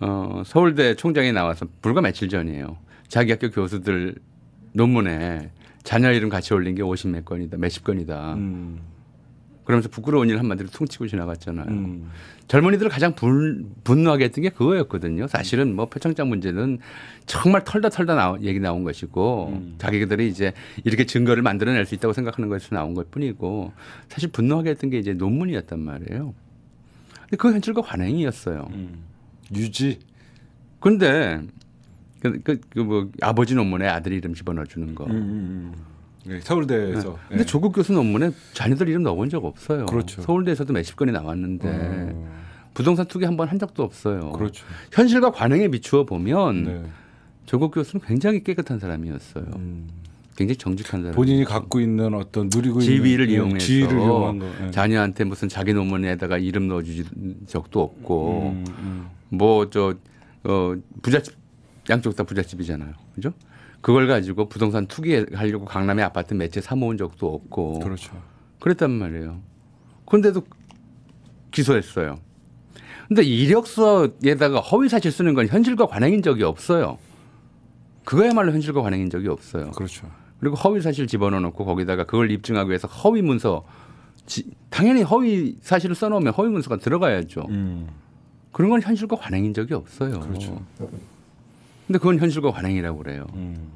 어, 서울대 총장이 나와서 불과 며칠 전이에요. 자기 학교 교수들 논문에 자녀 이름 같이 올린 게 오십 몇 건이다, 몇십 건이다. 음. 그러면서 부끄러운 일 한마디로 퉁치고 지나갔잖아요. 음. 젊은이들을 가장 분, 분노하게 했던 게 그거였거든요. 사실은 뭐 표창장 문제는 정말 털다 털다 나 얘기 나온 것이고 음. 자기들이 이제 이렇게 증거를 만들어낼 수 있다고 생각하는 것에서 나온 것 뿐이고 사실 분노하게 했던 게 이제 논문이었단 말이에요. 근데 그 현실과 관행이었어요. 음. 유지. 근데 그, 그, 그, 뭐, 아버지 논문에 아들 이름 집어넣어 주는 거. 음, 음, 음, 네, 서울대에서. 네. 근데 네. 조국 교수 논문에 자녀들 이름 넣어본 적 없어요. 그렇죠. 서울대에서도 몇십 건이 나왔는데 어. 부동산 투기 한 번 한 적도 없어요. 그렇죠. 현실과 관행에 비추어 보면 네. 조국 교수는 굉장히 깨끗한 사람이었어요. 음. 굉장히 정직한 사람. 본인이 갖고 있는 어떤 누리고 지위를 예, 이용해서 지위를 이용한 거. 예. 자녀한테 무슨 자기 논문에다가 이름 넣어주지 적도 없고 음, 음. 뭐저어 부잣집 양쪽 다 부잣집이잖아요. 그죠? 그걸 가지고 부동산 투기하려고 강남에 아파트 몇 채 사모은 적도 없고. 그렇죠. 그랬단 말이에요. 그런데도 기소했어요. 근데 이력서에다가 허위 사실 쓰는 건 현실과 관행인 적이 없어요. 그거야말로 현실과 관행인 적이 없어요. 그렇죠. 그리고 허위 사실 집어넣어 놓고 거기다가 그걸 입증하기 위해서 허위 문서 지, 당연히 허위 사실을 써놓으면 허위 문서가 들어가야죠. 음. 그런 건 현실과 관행인 적이 없어요. 그렇죠. 근데 그건 현실과 관행이라고 그래요. 음.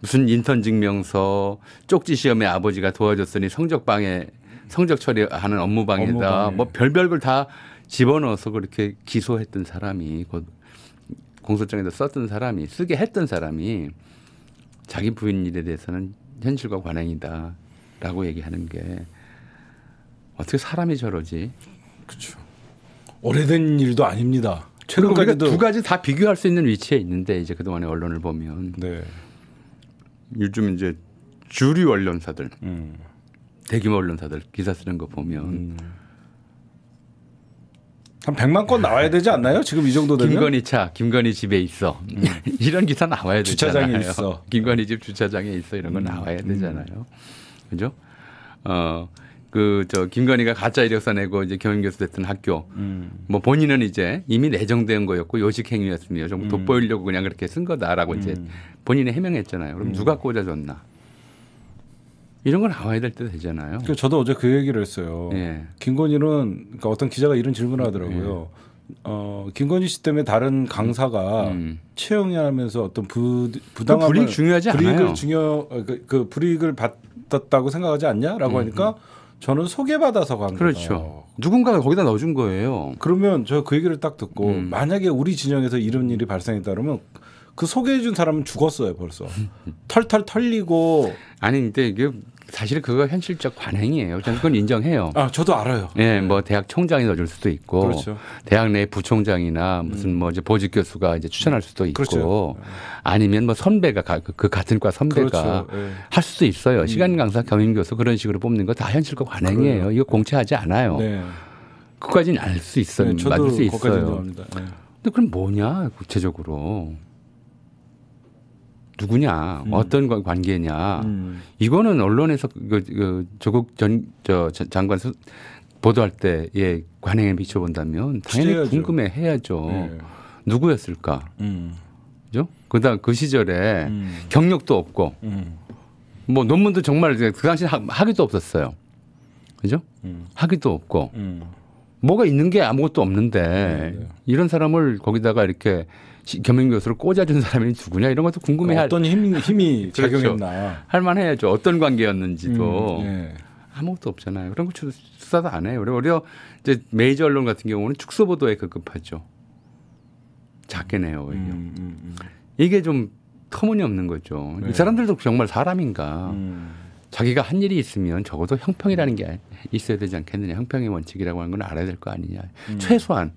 무슨 인턴 증명서, 쪽지 시험에 아버지가 도와줬으니 성적 방해, 성적 처리하는 업무 방해다. 뭐 별별 걸 다 집어넣어서 그렇게 기소했던 사람이 곧 공소장에다 썼던 사람이 쓰게 했던 사람이 자기 부인 일에 대해서는 현실과 관행이다라고 얘기하는 게 어떻게 사람이 저러지? 그렇죠. 오래된 일도 아닙니다. 최근까지도 그러니까 두 가지 다 비교할 수 있는 위치에 있는데 이제 그동안의 언론을 보면 네. 요즘 이제 주류 언론사들 음. 대규모 언론사들 기사 쓰는 거 보면 음. 한 100만 건 나와야 되지 않나요? 지금 이 정도 되면 김건희 차, 김건희 집에 있어 음. 이런 기사 나와야 되잖아요. 주차장에 있어, 김건희 집 주차장에 있어 이런 건 음. 나와야 음. 되잖아요. 그죠? 어 그저 김건희가 가짜 이력서 내고 이제 경영 교수 됐던 학교 음. 뭐 본인은 이제 이미 내정된 거였고 요식 행위였으며 습좀 음. 돋보이려고 그냥 그렇게 쓴 거다라고 이제 음. 본인이 해명했잖아요. 그럼 음. 누가 꽂아줬나? 이런 걸 나와야 될 때 되잖아요. 그 저도 어제 그 얘기를 했어요. 예. 김건희는 그러니까 어떤 기자가 이런 질문을 하더라고요. 예. 어, 김건희 씨 때문에 다른 강사가 음. 채용하면서 어떤 부, 부당한 불이익 중요하지 불이익을 않 중요 그, 그 불이익을 받았다고 생각하지 않냐라고 음. 하니까 음. 저는 소개받아서 간 그렇죠. 거예요. 누군가가 거기다 넣어준 거예요. 그러면 저 그 얘기를 딱 듣고 음. 만약에 우리 진영에서 이런 일이 발생했다 그러면 그 소개해준 사람은 죽었어요 벌써 털털 털리고 아니 근데 이게 사실 그거 현실적 관행이에요. 저는 그건 인정해요. 아, 저도 알아요. 예, 네, 뭐 대학 총장이 넣어줄 수도 있고, 그렇죠. 대학 내 부총장이나 무슨 뭐 이제 보직 교수가 이제 추천할 수도 있고, 그렇죠. 아니면 뭐 선배가 그, 그 같은 과 선배가 그렇죠. 네. 할 수도 있어요. 음. 시간 강사, 겸임 교수 그런 식으로 뽑는 거 다 현실적 관행이에요. 그래요. 이거 공채하지 않아요. 네. 그까지는 알 수 있어요. 네, 맞을 수 있어요. 네. 근데 그럼 뭐냐 구체적으로? 누구냐, 음. 어떤 관계냐, 음. 이거는 언론에서 그, 그 조국 전 저, 장관 보도할 때의 예, 관행에 비춰본다면 당연히 취재해야죠. 궁금해 해야죠. 네. 예. 누구였을까? 음. 그죠? 그다 음그 시절에 음. 경력도 없고 음. 뭐 논문도 정말 그 당시 하, 학위도 없었어요. 그죠? 음. 학위도 없고 음. 뭐가 있는 게 아무것도 없는데 네, 네. 이런 사람을 거기다가 이렇게 겸임교수를 꽂아준 사람이 누구냐 이런 것도 궁금해 할 어떤 힘 힘이 그렇죠. 작용했나 그렇죠. 할만해야죠 어떤 관계였는지도 음, 예. 아무것도 없잖아요 그런 거 수사도 안 해요 그리고 오히려 이제 메이저 언론 같은 경우는 축소 보도에 급급하죠 작게 내요 오 음, 음, 음, 이게 좀 터무니없는 거죠 네. 이 사람들도 정말 사람인가 음. 자기가 한 일이 있으면 적어도 형평이라는 게 있어야 되지 않겠느냐 형평의 원칙이라고 하는 건 알아야 될 거 아니냐 음. 최소한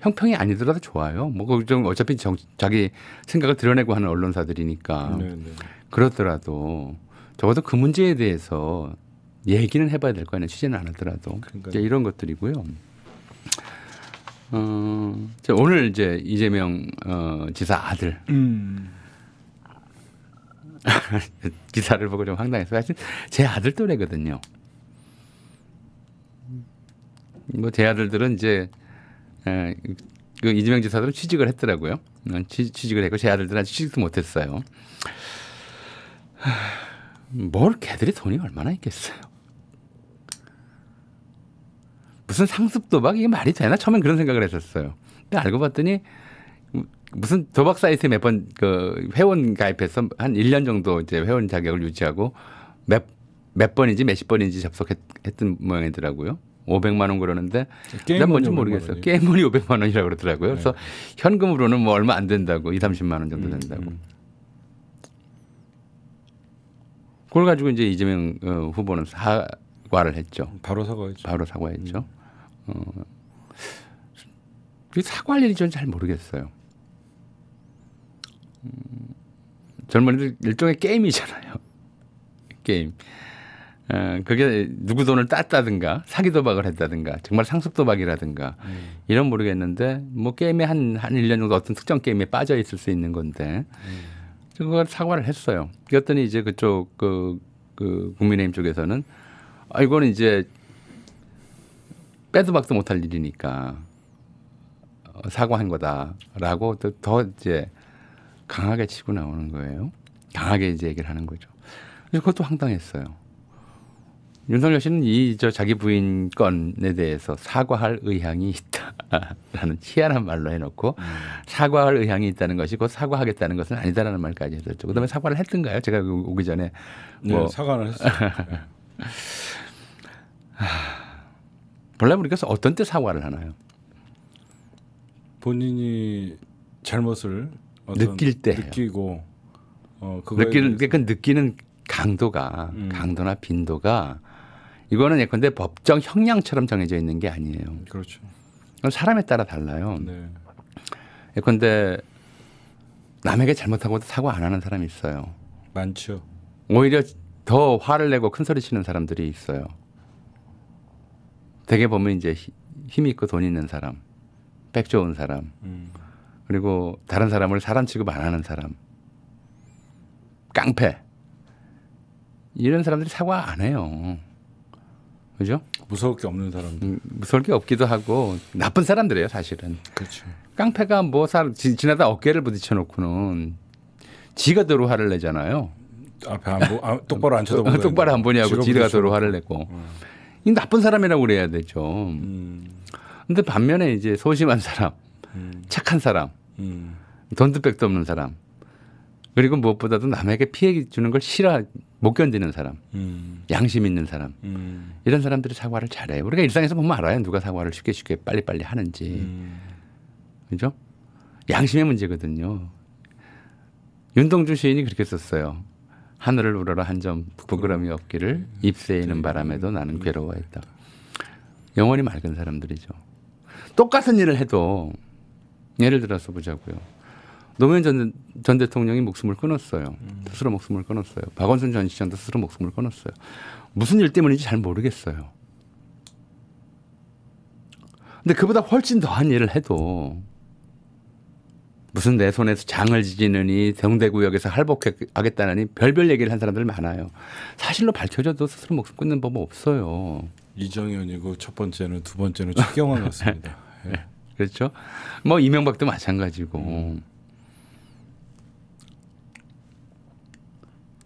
형평이 아니더라도 좋아요. 뭐좀 어차피 정, 자기 생각을 드러내고 하는 언론사들이니까 네네. 네. 그렇더라도 적어도 그 문제에 대해서 얘기는 해봐야 될 거 아니에요. 취재는 안 하더라도 이제 이런 것들이고요. 어, 오늘 이제 이재명 어, 지사 아들 음. 기사를 보고 좀 황당했어요. 사실 제 아들 또래거든요. 뭐제 아들들은 이제 에, 예, 그 이재명 지사도 취직을 했더라고요. 취, 직을 했고 제 아들들은 아 취직도 못했어요. 뭘 걔들이 돈이 얼마나 있겠어요. 무슨 상습 도박 이게 말이 되나 처음엔 그런 생각을 했었어요. 근데 알고 봤더니 무슨 도박 사이트에 몇번 그 회원 가입해서 한 1년 정도 이제 회원 자격을 유지하고 몇 몇 번인지 몇십 번인지 접속했던 모양이더라고요. 500만 원 그러는데 난 뭔지 모르겠어요. 게임머니 500만 원이라고 그러더라고요. 네. 그래서 현금으로는 뭐 얼마 안 된다고 2, 30만 원 정도 음, 된다고. 음, 그걸 가지고 이제 이재명 어, 후보는 사과를 했죠. 바로 사과했죠. 바로 사과했죠. 음. 어, 그 사과할 일이 저는 잘 모르겠어요. 음, 젊은이들 일종의 게임이잖아요. 게임. 예, 그게 누구 돈을 땄다든가 사기 도박을 했다든가 정말 상속 도박이라든가 음. 이런 모르겠는데 뭐 게임에 한 한 1년 정도 어떤 특정 게임에 빠져 있을 수 있는 건데 음. 그걸 사과를 했어요. 그랬더니 이제 그쪽 그, 그 국민의힘 쪽에서는 아 이거는 이제 빼도 박도 못할 일이니까 어, 사과한 거다라고 또더 이제 강하게 치고 나오는 거예요. 강하게 이제 얘기를 하는 거죠. 그 그것도 황당했어요. 윤석열 씨는 이 저 자기 부인 건에 대해서 사과할 의향이 있다라는 희한한 말로 해놓고 음. 사과할 의향이 있다는 것이 곧 사과하겠다는 것은 아니다라는 말까지 했었죠. 그다음에 음. 사과를 했던가요? 제가 그 오기 전에 네, 뭐 네, 사과를 했어요. 볼라브리께서 어떤 때 사과를 하나요? 본인이 잘못을 느낄 때 느끼고 어, 느끼는 그니까 느끼는 강도가 음. 강도나 빈도가 이거는 예컨대 법정 형량처럼 정해져 있는 게 아니에요. 그렇죠. 사람에 따라 달라요. 네. 예컨대 남에게 잘못하고도 사과안 하는 사람이 있어요. 많죠. 오히려 더 화를 내고 큰 소리 치는 사람들이 있어요. 되게 보면 이제 힘 있고 돈 있는 사람, 백 좋은 사람, 음. 그리고 다른 사람을 사람 취급 안 하는 사람, 깡패 이런 사람들이 사과 안 해요. 그죠? 무서울 게 없는 사람들. 음, 무서울 게 없기도 하고 나쁜 사람들이에요, 사실은. 그렇죠. 깡패가 뭐 사, 지, 지나다 어깨를 부딪혀 놓고는 지가 도로 화를 내잖아요. 앞에 안 보, 아, 똑바로 안 쳐다보고 똑바로 안 보냐고 지가 도로 화를 내고. 음. 이 나쁜 사람이라고 그래야 되죠. 음. 근데 반면에 이제 소심한 사람, 음. 착한 사람, 음. 돈도 백도 없는 사람, 그리고 무엇보다도 남에게 피해 주는 걸 싫어 못 견디는 사람, 음. 양심 있는 사람 음. 이런 사람들이 사과를 잘해. 요 우리가 일상에서 보면 알아요. 누가 사과를 쉽게 쉽게 빨리 빨리 하는지 음. 그죠? 양심의 문제거든요. 윤동주 시인이 그렇게 썼어요. 하늘을 우러러 한 점 부끄럼이 없기를 음. 입새있는 음. 바람에도 나는 음. 괴로워했다. 영원히 맑은 사람들이죠. 똑같은 일을 해도 예를 들어서 보자고요. 노무현 전, 전 대통령이 목숨을 끊었어요. 음. 스스로 목숨을 끊었어요. 박원순 전 시장도 스스로 목숨을 끊었어요. 무슨 일 때문인지 잘 모르겠어요. 근데 그보다 훨씬 더한 일을 해도 무슨 내 손에서 장을 지지느니 대 경대구역에서 할복하겠다느니 별별 얘기를 한 사람들 많아요. 사실로 밝혀져도 스스로 목숨 끊는 법은 없어요. 이정현이고 첫 번째는 두 번째는 최경환 같습니다. 예. 그렇죠. 뭐 이명박도 마찬가지고. 음.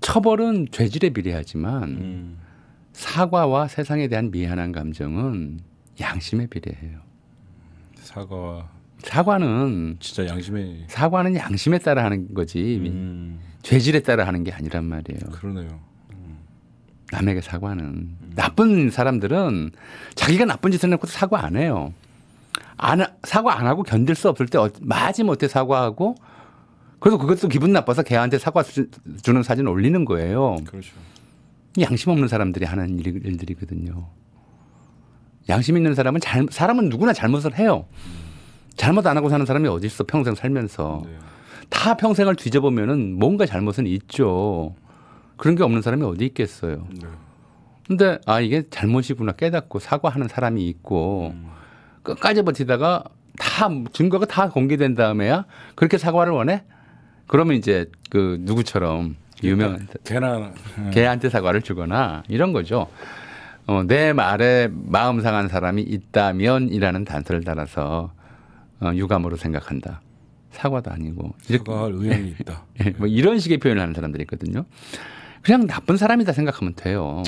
처벌은 죄질에 비례하지만 음. 사과와 세상에 대한 미안한 감정은 양심에 비례해요. 사과와 사과는 진짜 양심에 사과는 양심에 따라 하는 거지 음. 죄질에 따라 하는 게 아니란 말이에요. 그러네요. 남에게 사과는 음. 나쁜 사람들은 자기가 나쁜 짓을 해놓도 사과 안 해요. 안 사과 안 하고 견딜 수 없을 때 어, 마지못해 사과하고 그래서 그것도 기분 나빠서 걔한테 사과 주는 사진 올리는 거예요. 그렇죠. 양심 없는 사람들이 하는 일, 일들이거든요. 양심 있는 사람은 잘, 사람은 누구나 잘못을 해요. 잘못 안 하고 사는 사람이 어디 있어 평생 살면서 네. 다 평생을 뒤져보면은 뭔가 잘못은 있죠. 그런 게 없는 사람이 어디 있겠어요. 네. 근데 아 이게 잘못이구나 깨닫고 사과하는 사람이 있고 음. 끝까지 버티다가 다 증거가 다 공개된 다음에야 그렇게 사과를 원해? 그러면 이제 그 누구처럼 유명한 아, 개나 아. 개한테 사과를 주거나 이런 거죠. 어, 내 말에 마음 상한 사람이 있다면이라는 단서를 달아서 어, 유감으로 생각한다. 사과도 아니고 사과할 의향이 있다. 뭐 이런 식의 표현을 하는 사람들이 있거든요. 그냥 나쁜 사람이다 생각하면 돼요.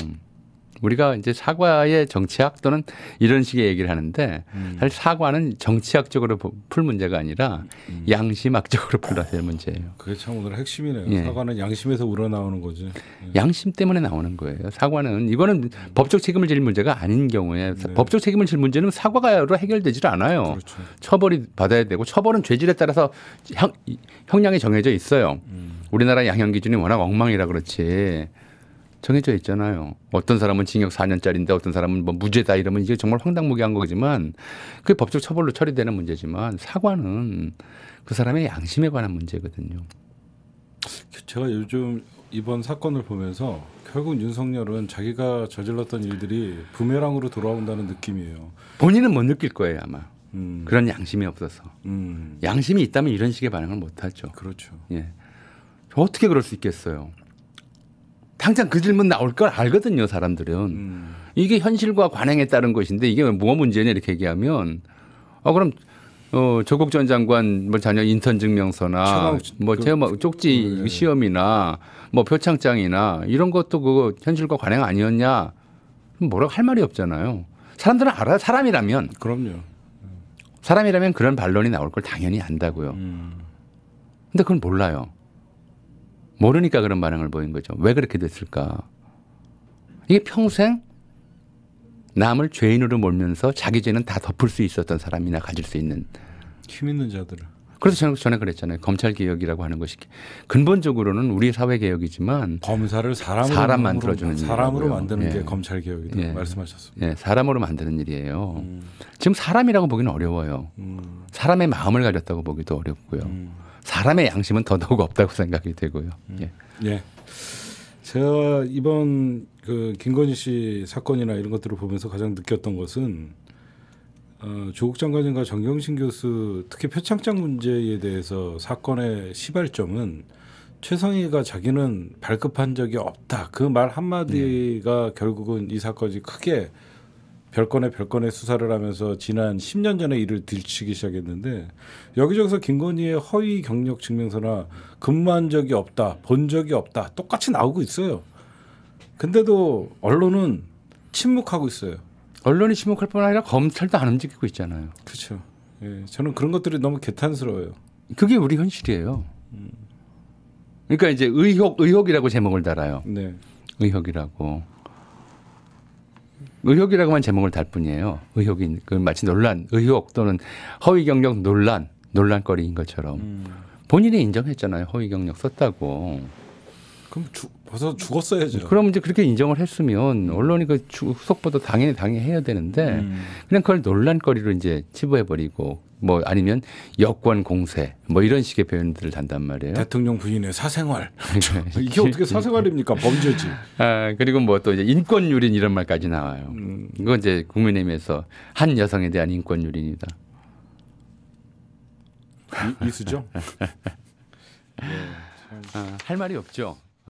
우리가 이제 사과의 정치학 또는 이런 식의 얘기를 하는데 음. 사실 사과는 정치학적으로 풀 문제가 아니라 음. 양심학적으로 풀어야 될 문제예요. 그게 참 오늘 핵심이네요. 예. 사과는 양심에서 우러나오는 거지. 예. 양심 때문에 나오는 거예요. 사과는 이거는 음. 법적 책임을 질 문제가 아닌 경우에 네. 법적 책임을 질 문제는 사과로 가 해결되질 않아요. 그렇죠. 처벌이 받아야 되고 처벌은 죄질에 따라서 형, 형량이 정해져 있어요. 음. 우리나라 양형 기준이 워낙 엉망이라 그렇지. 정해져 있잖아요. 어떤 사람은 징역 4년짜리인데 어떤 사람은 뭐 무죄다 이러면 이게 정말 황당무계한 거지만 그게 법적 처벌로 처리되는 문제지만 사과는 그 사람의 양심에 관한 문제거든요. 제가 요즘 이번 사건을 보면서 결국 윤석열은 자기가 저질렀던 일들이 부메랑으로 돌아온다는 느낌이에요. 본인은 못 느낄 거예요 아마. 음. 그런 양심이 없어서 음. 양심이 있다면 이런 식의 반응을 못 하죠. 그렇죠. 예, 어떻게 그럴 수 있겠어요. 당장 그 질문 나올 걸 알거든요, 사람들은. 음. 이게 현실과 관행에 따른 것인데 이게 뭐가 문제냐 이렇게 얘기하면 아 그럼 어 조국 전 장관 뭐 자녀 인턴 증명서나 뭐 그 체험, 뭐 체험 그, 쪽지 네, 네. 시험이나 뭐 표창장이나 이런 것도 그거 현실과 관행 아니었냐 뭐라고 할 말이 없잖아요. 사람들은 알아 사람이라면 그럼요. 사람이라면 그런 반론이 나올 걸 당연히 안다고요. 음. 근데 그건 몰라요. 모르니까 그런 반응을 보인 거죠. 왜 그렇게 됐을까? 이게 평생 남을 죄인으로 몰면서 자기 죄는 다 덮을 수 있었던 사람이나 가질 수 있는 힘 있는 자들 그래서 저는 전에 그랬잖아요. 검찰 개혁이라고 하는 것이 근본적으로는 우리 사회 개혁이지만 검사를 사람으로, 사람 만들어주는 사람으로 일이라고요. 만드는 예. 게 검찰 개혁이다 예. 말씀하셨습니다. 예. 사람으로 만드는 일이에요. 음. 지금 사람이라고 보기는 어려워요. 음. 사람의 마음을 가졌다고 보기도 어렵고요. 음. 사람의 양심은 더더욱 없다고 생각이 되고요. 음. 예. 예. 네. 제가 이번 그 김건희 씨 사건이나 이런 것들을 보면서 가장 느꼈던 것은 어, 조국 장관과 정경심 교수 특히 표창장 문제에 대해서 사건의 시발점은 최성희가 자기는 발급한 적이 없다 그 말 한마디가 네. 결국은 이 사건이 크게 별건에 별건에 수사를 하면서 지난 10년 전에 일을 들치기 시작했는데 여기저기서 김건희의 허위 경력 증명서나 근무한 적이 없다, 본 적이 없다 똑같이 나오고 있어요. 근데도 언론은 침묵하고 있어요. 언론이 침묵할 뿐 아니라 검찰도 안 움직이고 있잖아요. 그렇죠. 예, 저는 그런 것들이 너무 개탄스러워요. 그게 우리 현실이에요. 음. 그러니까 이제 의혹 의혹이라고 제목을 달아요. 네. 의혹이라고. 의혹이라고만 제목을 달 뿐이에요. 의혹인그 마치 논란, 의혹 또는 허위 경력 논란, 논란거리인 것처럼 음. 본인이 인정했잖아요. 허위 경력 썼다고. 그럼 죽, 벌써 죽었어야죠. 그럼 이제 그렇게 인정을 했으면 언론이 그 후속보도 당연히 당연히 해야 되는데 음. 그냥 그걸 논란거리로 이제 치부해버리고 뭐 아니면 여권 공세 뭐 이런 식의 표현들을 단단 말이에요. 대통령 부인의 사생활 네. 이게 어떻게 사생활입니까 범죄지. 아 그리고 뭐 또 이제 인권 유린 이런 말까지 나와요. 음. 이건 이제 국민의힘에서 한 여성에 대한 인권 유린이다. 이, 이수죠. 네, 아, 할 말이 없죠.